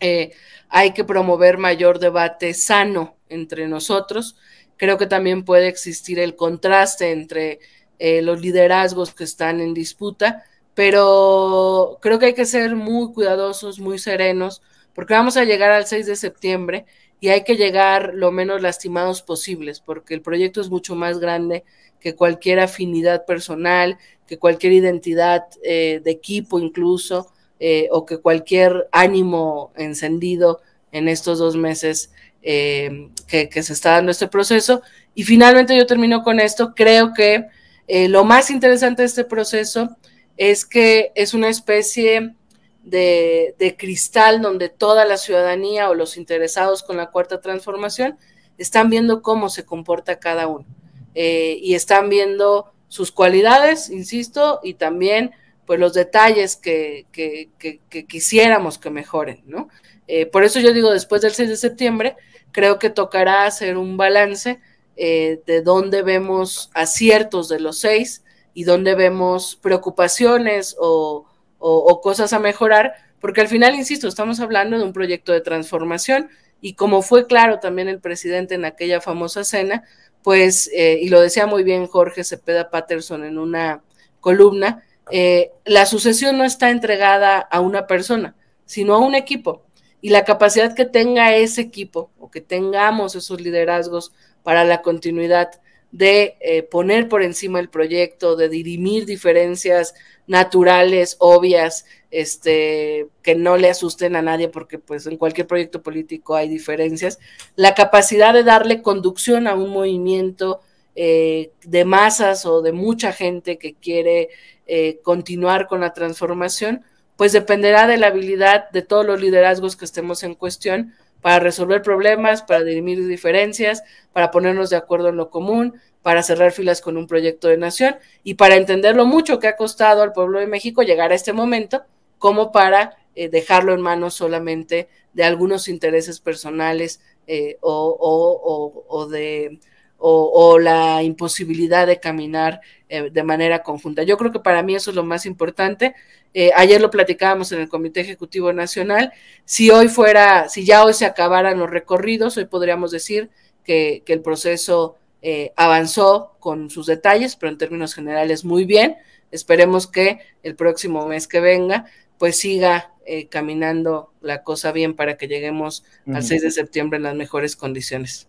Eh, hay que promover mayor debate sano entre nosotros. Creo que también puede existir el contraste entre eh, los liderazgos que están en disputa, pero creo que hay que ser muy cuidadosos, muy serenos, porque vamos a llegar al 6 de septiembre y hay que llegar lo menos lastimados posibles, porque el proyecto es mucho más grande que cualquier afinidad personal, que cualquier identidad eh, de equipo incluso. Eh, o que cualquier ánimo encendido en estos dos meses eh, que, se está dando este proceso. Y finalmente yo termino con esto. Creo que eh, lo más interesante de este proceso es que es una especie de, cristal donde toda la ciudadanía o los interesados con la cuarta transformación están viendo cómo se comporta cada uno y están viendo sus cualidades, insisto, y también pues los detalles que, quisiéramos que mejoren, ¿no? Eh, por eso yo digo, después del 6 de septiembre, creo que tocará hacer un balance eh, de dónde vemos aciertos de los seis y dónde vemos preocupaciones o, cosas a mejorar, porque al final, insisto, estamos hablando de un proyecto de transformación y como fue claro también el presidente en aquella famosa cena, pues, eh, y lo decía muy bien Jorge Cepeda Patterson en una columna, eh, la sucesión no está entregada a una persona, sino a un equipo. Y la capacidad que tenga ese equipo o que tengamos esos liderazgos para la continuidad de eh, poner por encima el proyecto, de dirimir diferencias naturales, obvias, este, que no le asusten a nadie, porque pues en cualquier proyecto político hay diferencias, la capacidad de darle conducción a un movimiento, eh, de masas o de mucha gente que quiere eh, continuar con la transformación, pues dependerá de la habilidad de todos los liderazgos que estemos en cuestión para resolver problemas, para dirimir diferencias, para ponernos de acuerdo en lo común, para cerrar filas con un proyecto de nación y para entender lo mucho que ha costado al pueblo de México llegar a este momento, como para eh, dejarlo en manos solamente de algunos intereses personales o, o, o de o, la imposibilidad de caminar eh, de manera conjunta. Yo creo que para mí eso es lo más importante. Eh, ayer lo platicábamos en el Comité Ejecutivo Nacional. Si hoy fuera, si ya hoy se acabaran los recorridos, hoy podríamos decir que, el proceso eh, avanzó con sus detalles, pero en términos generales muy bien. Esperemos que el próximo mes que venga, pues siga caminando la cosa bien para que lleguemos al 6 de septiembre en las mejores condiciones.